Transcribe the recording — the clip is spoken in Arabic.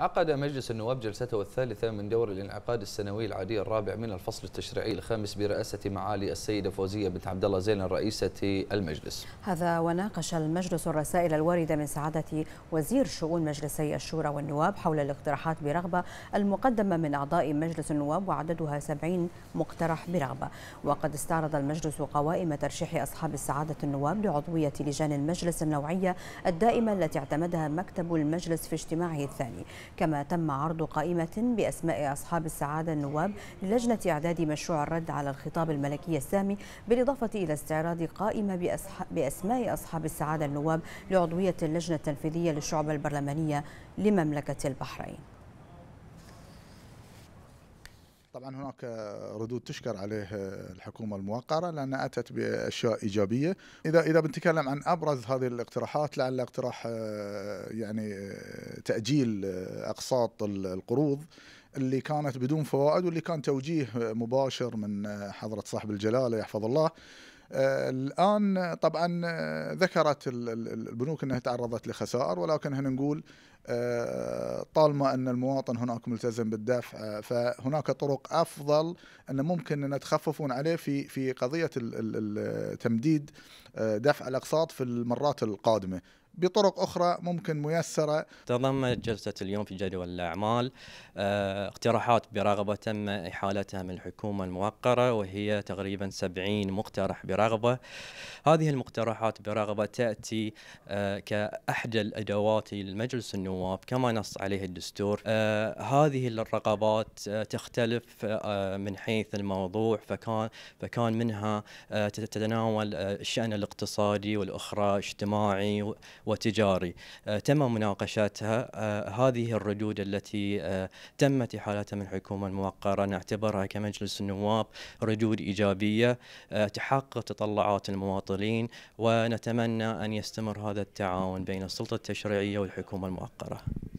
عقد مجلس النواب جلسته الثالثة من دور الانعقاد السنوي العادي الرابع من الفصل التشريعي الخامس برئاسة معالي السيدة فوزية بنت عبد الله زين رئيسة المجلس. هذا وناقش المجلس الرسائل الواردة من سعادة وزير شؤون مجلسي الشورى والنواب حول الاقتراحات برغبة المقدمة من أعضاء مجلس النواب وعددها 70 مقترح برغبة، وقد استعرض المجلس قوائم ترشيح أصحاب السعادة النواب لعضوية لجان المجلس النوعية الدائمة التي اعتمدها مكتب المجلس في اجتماعه الثاني. كما تم عرض قائمة بأسماء أصحاب السعادة النواب للجنة إعداد مشروع الرد على الخطاب الملكي السامي بالإضافة إلى استعراض قائمة بأسماء أصحاب السعادة النواب لعضوية اللجنة التنفيذية للشعب البرلمانية لمملكة البحرين طبعا هناك ردود تشكر عليه الحكومه الموقره لانها اتت باشياء ايجابيه اذا اذا بنتكلم عن ابرز هذه الاقتراحات لعل اقتراح آه، يعني آه، تاجيل آه، اقساط القروض اللي كانت بدون فوائد واللي كان توجيه آه، مباشر من آه، حضره صاحب الجلاله يحفظ الله الان طبعا ذكرت البنوك انها تعرضت لخسائر ولكن احنا نقول طالما ان المواطن هناك ملتزم بالدفع فهناك طرق افضل ان ممكن ان تخففون عليه في في قضيه تمديد دفع الاقساط في المرات القادمه بطرق أخرى ممكن ميسرة تضمنت جلسة اليوم في جدول الأعمال آه، اقتراحات برغبة تم إحالتها من الحكومة الموقرة وهي تقريبا 70 مقترح برغبة هذه المقترحات برغبة تأتي آه، كأحدى الأدوات لمجلس النواب كما نص عليه الدستور آه، هذه الرغبات تختلف من حيث الموضوع فكان فكان منها تتناول الشأن الاقتصادي والأخرى اجتماعي وتجاري آه، تم مناقشتها آه، هذه الردود التي آه، تمت إحالتها من الحكومة الموقرة نعتبرها كمجلس النواب ردود إيجابية تحقق تطلعات المواطنين ونتمنى أن يستمر هذا التعاون بين السلطة التشريعية والحكومة الموقرة